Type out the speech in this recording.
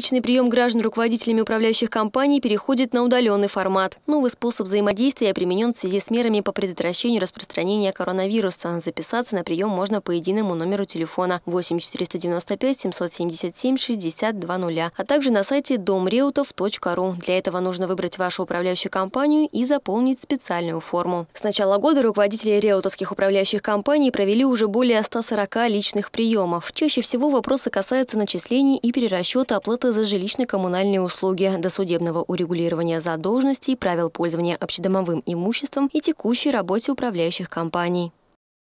Личный прием граждан руководителями управляющих компаний переходит на удаленный формат. Новый способ взаимодействия применен в связи с мерами по предотвращению распространения коронавируса. Записаться на прием можно по единому номеру телефона 8 495 777 6200, а также на сайте домреутов.ру. Для этого нужно выбрать вашу управляющую компанию и заполнить специальную форму. С начала года руководители реутовских управляющих компаний провели уже более 140 личных приемов. Чаще всего вопросы касаются начислений и перерасчета оплаты платы за жилищно-коммунальные услуги, досудебного урегулирования задолженностей, правил пользования общедомовым имуществом и текущей работе управляющих компаний.